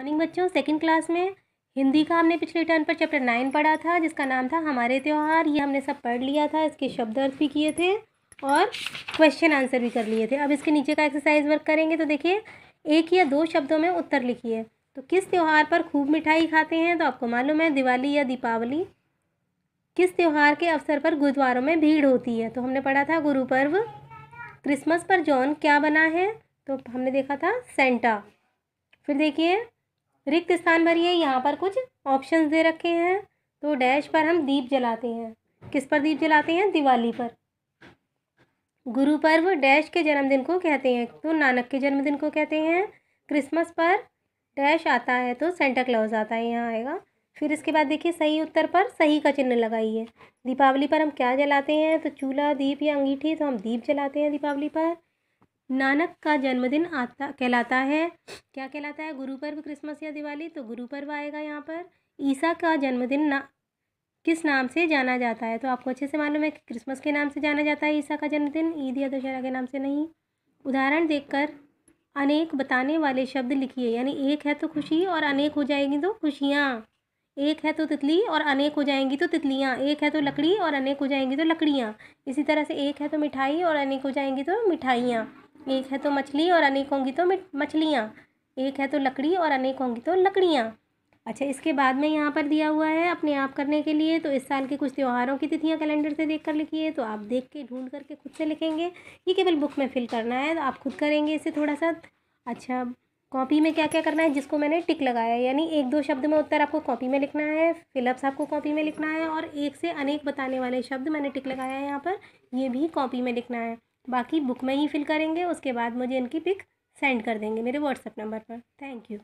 morning बच्चों second class में हिंदी का हमने पिछले टर्न पर चैप्टर नाइन पढ़ा था जिसका नाम था हमारे त्यौहार ये हमने सब पढ़ लिया था इसके शब्द अर्थ भी किए थे और क्वेश्चन आंसर भी कर लिए थे अब इसके नीचे का एक्सरसाइज वर्क करेंगे तो देखिए एक या दो शब्दों में उत्तर लिखिए तो किस त्यौहार पर खूब मिठाई खाते हैं तो आपको मालूम है दिवाली या दीपावली किस त्यौहार के अवसर पर गुरुद्वारों में भीड़ होती है तो हमने पढ़ा था गुरु पर्व क्रिसमस पर जॉन क्या बना है तो हमने देखा था सेंटा फिर देखिए रिक्त स्थान भरिए यहाँ पर कुछ ऑप्शन दे रखे हैं तो डैश पर हम दीप जलाते हैं किस पर दीप जलाते हैं दिवाली पर गुरु पर्व डैश के जन्मदिन को कहते हैं तो नानक के जन्मदिन को कहते हैं क्रिसमस पर डैश आता है तो सेंटा क्लॉज आता है यहाँ आएगा फिर इसके बाद देखिए सही उत्तर पर सही का चिन्ह लगाइए दीपावली पर हम क्या जलाते हैं तो चूल्हा दीप या अंगीठी तो हम दीप जलाते हैं दीपावली पर नानक का जन्मदिन आता कहलाता है क्या कहलाता है गुरु पर्व क्रिसमस या दिवाली तो गुरु पर्व आएगा यहाँ पर ईसा का जन्मदिन ना किस नाम से जाना जाता है तो आपको अच्छे से मालूम है कि क्रिसमस के नाम से जाना जाता है ईसा का जन्मदिन ईद या दशहरा के नाम से नहीं उदाहरण देखकर अनेक बताने वाले शब्द लिखिए यानी एक है तो खुशी और अनेक हो जाएगी तो खुशियाँ एक है तो तितली और अनेक हो जाएंगी तो तितलियाँ एक है तो लकड़ी और अनेक हो जाएंगी तो लकड़ियाँ इसी तरह से एक है तो मिठाई और अनेक हो जाएंगी तो मिठाइयाँ एक है तो मछली और अनेक होंगी तो मछलियाँ एक है तो लकड़ी और अनेक होंगी तो लकड़ियाँ अच्छा इसके बाद में यहाँ पर दिया हुआ है अपने आप करने के लिए तो इस साल के कुछ त्योहारों की तिथियाँ कैलेंडर से देख कर लिखिए तो आप देख के ढूंढ करके खुद से लिखेंगे ये केवल बुक में फिल करना है तो आप खुद करेंगे इसे थोड़ा सा अच्छा कॉपी में क्या क्या करना है जिसको मैंने टिक लगाया है यानी एक दो शब्द में उत्तर आपको कॉपी में लिखना है फिलअप्स आपको कॉपी में लिखना है और एक से अनेक बताने वाले शब्द मैंने टिक लगाया है यहाँ पर ये भी कॉपी में लिखना है बाकी बुक में ही फिल करेंगे उसके बाद मुझे इनकी पिक सेंड कर देंगे मेरे व्हाट्सएप नंबर पर थैंक यू